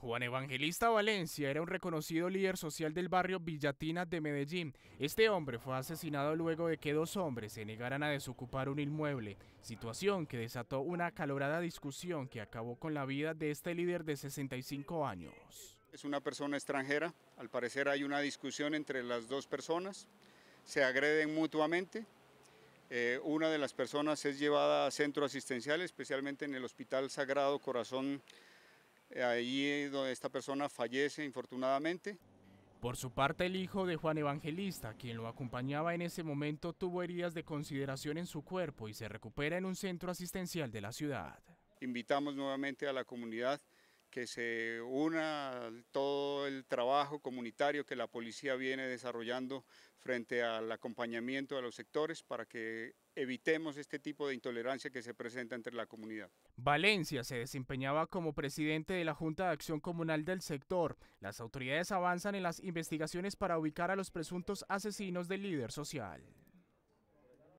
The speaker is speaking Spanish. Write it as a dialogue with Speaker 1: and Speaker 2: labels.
Speaker 1: Juan Evangelista Valencia era un reconocido líder social del barrio Villatina de Medellín. Este hombre fue asesinado luego de que dos hombres se negaran a desocupar un inmueble, situación que desató una acalorada discusión que acabó con la vida de este líder de 65 años.
Speaker 2: Es una persona extranjera, al parecer hay una discusión entre las dos personas, se agreden mutuamente, eh, una de las personas es llevada a centro asistencial, especialmente en el Hospital Sagrado Corazón eh, ahí es donde esta persona fallece, infortunadamente. Por su
Speaker 1: parte, el hijo de Juan Evangelista, quien lo acompañaba en ese momento, tuvo heridas de consideración en su cuerpo y se recupera en un centro asistencial de la ciudad.
Speaker 2: Invitamos nuevamente a la comunidad que se una todo el trabajo comunitario que la policía viene desarrollando frente al acompañamiento de los sectores para que evitemos este tipo de intolerancia que se presenta entre la comunidad.
Speaker 1: Valencia se desempeñaba como presidente de la Junta de Acción Comunal del sector. Las autoridades avanzan en las investigaciones para ubicar a los presuntos asesinos del líder social.